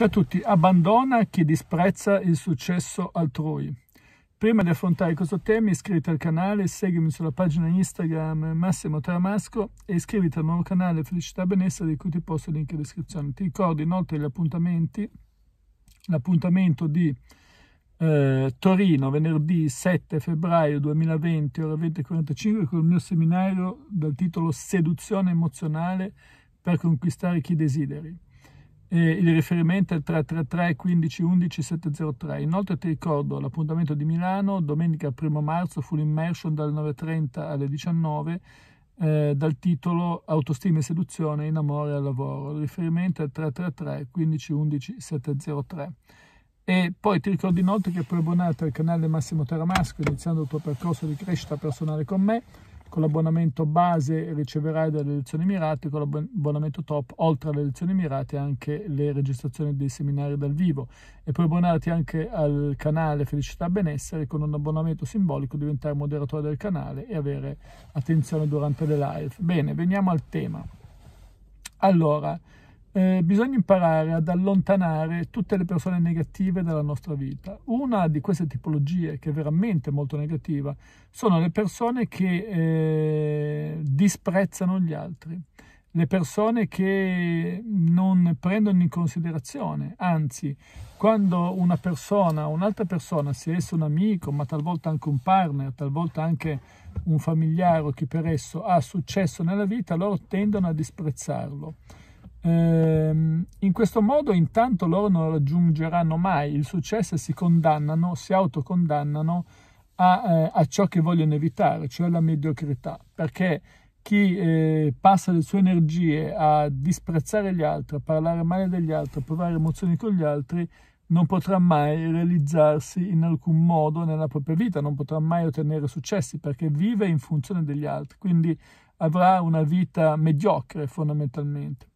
Ciao a tutti, abbandona chi disprezza il successo altrui. Prima di affrontare questo tema iscriviti al canale, seguimi sulla pagina Instagram Massimo Tramasco e iscriviti al nuovo canale Felicità Benessere di cui ti posto il link in descrizione. Ti ricordo inoltre gli appuntamenti, l'appuntamento di eh, Torino venerdì 7 febbraio 2020 ore 20.45 con il mio seminario dal titolo Seduzione emozionale per conquistare chi desideri e il riferimento è il 333 15 11 703. Inoltre ti ricordo l'appuntamento di Milano, domenica 1 marzo, full immersion dalle 9.30 alle 19 eh, dal titolo Autostima e seduzione in amore al lavoro. Il riferimento è il 333 15 11 703. E poi ti ricordo inoltre che puoi abbonarti al canale Massimo Teramasco iniziando il tuo percorso di crescita personale con me con l'abbonamento base riceverai delle lezioni mirate, con l'abbonamento top, oltre alle lezioni mirate, anche le registrazioni dei seminari dal vivo. E puoi abbonarti anche al canale Felicità Benessere con un abbonamento simbolico, diventare moderatore del canale e avere attenzione durante le live. Bene, veniamo al tema. Allora, eh, bisogna imparare ad allontanare tutte le persone negative dalla nostra vita. Una di queste tipologie, che è veramente molto negativa, sono le persone che eh, disprezzano gli altri, le persone che non prendono in considerazione, anzi, quando una persona, un'altra persona, sia esso un amico, ma talvolta anche un partner, talvolta anche un familiare o chi per esso ha successo nella vita, loro tendono a disprezzarlo Ehm, in questo modo intanto loro non raggiungeranno mai il successo e si condannano, si autocondannano a, eh, a ciò che vogliono evitare, cioè la mediocrità, perché chi eh, passa le sue energie a disprezzare gli altri, a parlare male degli altri, a provare emozioni con gli altri, non potrà mai realizzarsi in alcun modo nella propria vita, non potrà mai ottenere successi perché vive in funzione degli altri, quindi avrà una vita mediocre fondamentalmente.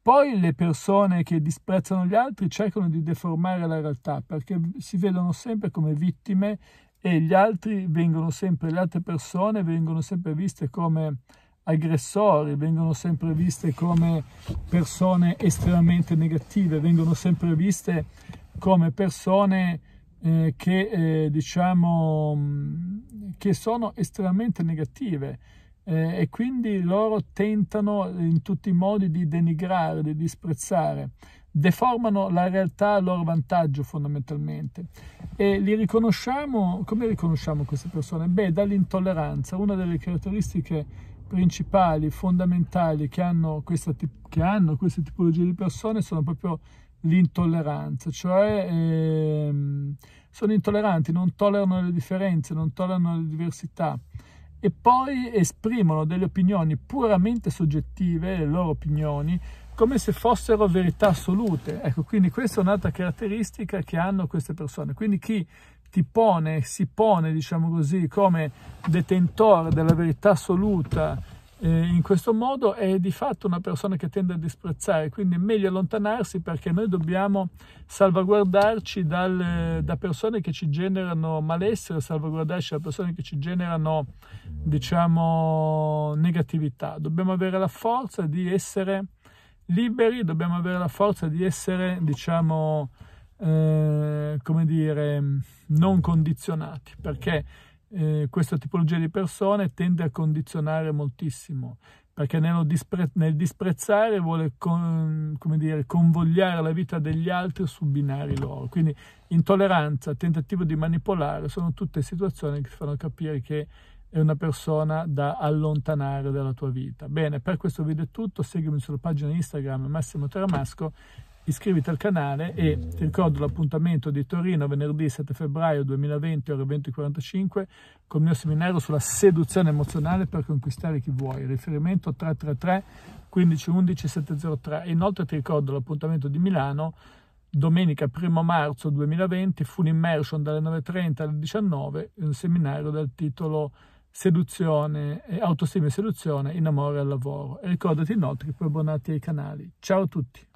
Poi le persone che disprezzano gli altri cercano di deformare la realtà perché si vedono sempre come vittime e gli altri vengono sempre, le altre persone vengono sempre viste come aggressori, vengono sempre viste come persone estremamente negative, vengono sempre viste come persone eh, che eh, diciamo mm, che sono estremamente negative eh, e quindi loro tentano in tutti i modi di denigrare, di disprezzare, deformano la realtà a loro vantaggio fondamentalmente. E li riconosciamo, come riconosciamo queste persone? Beh, dall'intolleranza, una delle caratteristiche principali, fondamentali che hanno, questa, che hanno queste tipologie di persone sono proprio l'intolleranza, cioè ehm, sono intolleranti, non tollerano le differenze, non tollerano le diversità e poi esprimono delle opinioni puramente soggettive, le loro opinioni, come se fossero verità assolute. Ecco, quindi questa è un'altra caratteristica che hanno queste persone. Quindi chi ti pone, si pone, diciamo così, come detentore della verità assoluta, in questo modo è di fatto una persona che tende a disprezzare, quindi è meglio allontanarsi perché noi dobbiamo salvaguardarci dal, da persone che ci generano malessere, salvaguardarci da persone che ci generano, diciamo, negatività. Dobbiamo avere la forza di essere liberi, dobbiamo avere la forza di essere, diciamo, eh, come dire, non condizionati, perché eh, questa tipologia di persone tende a condizionare moltissimo, perché dispre nel disprezzare vuole con, dire, convogliare la vita degli altri su binari loro. Quindi intolleranza, tentativo di manipolare, sono tutte situazioni che ti fanno capire che è una persona da allontanare dalla tua vita. Bene, per questo video è tutto, seguimi sulla pagina Instagram Massimo Teramasco iscriviti al canale e ti ricordo l'appuntamento di Torino venerdì 7 febbraio 2020 ore 20.45 con il mio seminario sulla seduzione emozionale per conquistare chi vuoi, riferimento 333 1511 703 e inoltre ti ricordo l'appuntamento di Milano domenica 1 marzo 2020 full immersion dalle 9.30 alle 19 un seminario dal titolo seduzione, eh, autostima e seduzione in amore al lavoro. E ricordati inoltre che puoi abbonarti ai canali. Ciao a tutti!